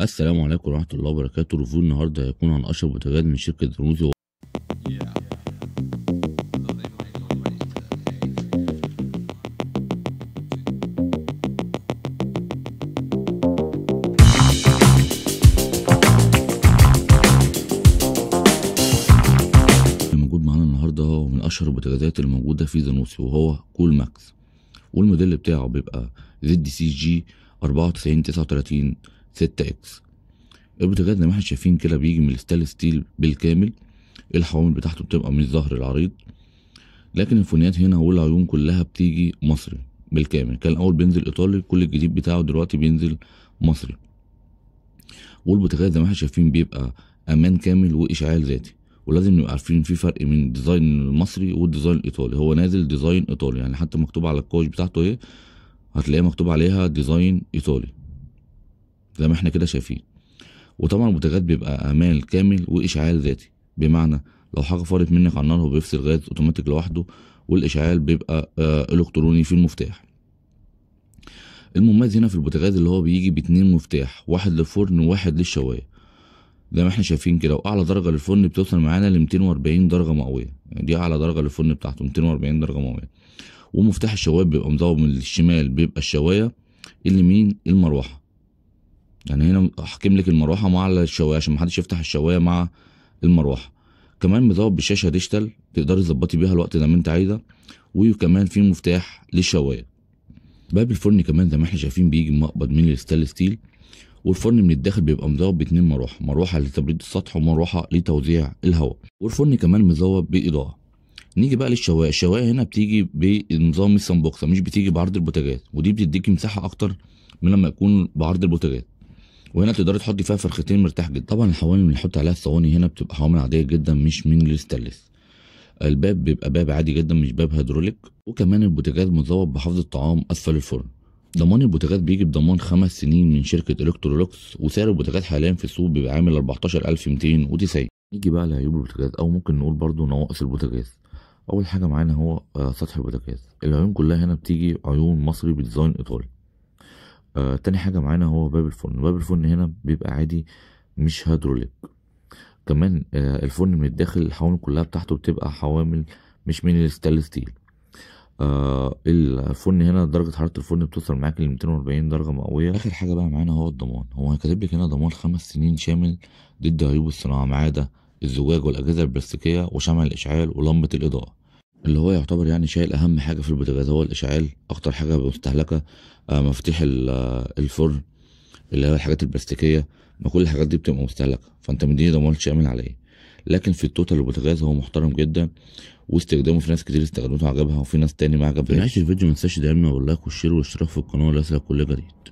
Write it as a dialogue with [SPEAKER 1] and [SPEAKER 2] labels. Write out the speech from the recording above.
[SPEAKER 1] السلام عليكم ورحمة الله وبركاته ريفيو النهاردة هيكون عن أشهر بوتجاز من شركة رموزي و... الموجود معانا النهاردة هو من أشهر البوتجازات الموجودة في زانوسي وهو كول ماكس والموديل بتاعه بيبقى زد سي جي 94 39 6 اكس البوتاجاز زي ما احنا شايفين كده بيجي من الستانلس ستيل بالكامل الحوامل بتاعته بتبقى من الظهر العريض لكن الفونيات هنا والعيون كلها بتيجي مصري بالكامل كان الاول بينزل ايطالي كل الجديد بتاعه دلوقتي بينزل مصري والبوتاجاز زي ما احنا شايفين بيبقى امان كامل واشعال ذاتي ولازم نبقى عارفين في فرق من الديزاين المصري والديزاين الايطالي هو نازل ديزاين ايطالي يعني حتى مكتوب على الكوش بتاعته ايه هتلاقيها مكتوب عليها ديزاين ايطالي زي ما احنا كده شايفين وطبعا البوتاجاز بيبقى امال كامل واشعال ذاتي بمعنى لو حاجه فارت منك على النار هو بيفصل غاز اوتوماتيك لوحده والاشعال بيبقى آه، الكتروني في المفتاح المميز هنا في البوتاجاز اللي هو بيجي باتنين مفتاح واحد للفرن وواحد للشوايه زي ما احنا شايفين كده واعلى درجه للفرن بتوصل معانا ل 240 درجه مئويه يعني دي اعلى درجه للفرن بتاعته 240 درجه مئويه ومفتاح الشوايه بيبقى مزود من الشمال بيبقى الشوايه اليمين المروحه يعني هنا احكم لك المروحه مع الشوايه عشان محدش يفتح الشوايه مع المروحه كمان مزود بشاشه ديجيتال تقدري تظبطي بيها الوقت ده ما انت عايزه وكمان في مفتاح للشوايه باب الفرن كمان زي ما احنا شايفين بيجي مقبض من الستانلس ستيل والفرن من الداخل بيبقى مزود باتنين مروحه مروحه لتبريد السطح ومروحه لتوزيع الهواء والفرن كمان مزود باضاءه نيجي بقى للشوايه الشوايه هنا بتيجي بنظام السنبوكسه مش بتيجي بعرض البوتاجاز ودي بتديكي مساحه اكتر من لما يكون بعرض البوتاجاز وهنا تقدري تحطي فيها فرختين مرتاح جدا طبعا الحوامل اللي بنحط عليها الصواني هنا بتبقى حوامل عاديه جدا مش من الستانلس الباب بيبقى باب عادي جدا مش باب هيدروليك وكمان البوتاجاز مزود بحفظ الطعام اسفل الفرن ضمان البوتاجاز بيجي بضمان خمس سنين من شركه الكترولوكس وسعر البوتاجاز حاليا في السوق بيبقى عامل 14290 نيجي بقى لعيوب البوتاجاز او ممكن نقول برضو نواقص البوتاجاز اول حاجه معانا هو آه، سطح البوتاجاز العيون كلها هنا بتيجي عيون مصري بديزاين ايطالي آه تاني حاجة معانا هو باب الفرن باب الفرن هنا بيبقى عادي مش هيدروليك كمان آه الفرن من الداخل الحوامل كلها بتاعته بتبقى حوامل مش من الستانلس ستيل آه الفرن هنا درجة حرارة الفرن بتوصل معاك ل 240 درجة مئوية آخر حاجة بقى معانا هو الضمان هو كاتب لك هنا ضمان خمس سنين شامل ضد عيوب الصناعة ما عدا الزجاج والأجهزة البلاستيكية وشمع الإشعال ولمبة الإضاءة اللي هو يعتبر يعني شايل اهم حاجه في البوتاجاز هو الاشعال اكتر حاجه مستهلكه آه، مفاتيح آه، الفرن اللي هي الحاجات البلاستيكيه ما كل الحاجات دي بتبقى مستهلكه فانت مديني ضمان شامل على ايه لكن في التوتال البوتاجاز هو محترم جدا واستخدامه في ناس كتير استخدمته عجبها وفي ناس تاني ما عجبهاش عايش الفيديو ما تنساش دعمنا واللايك والشير والاشتراك في القناه ليصلك كل جديد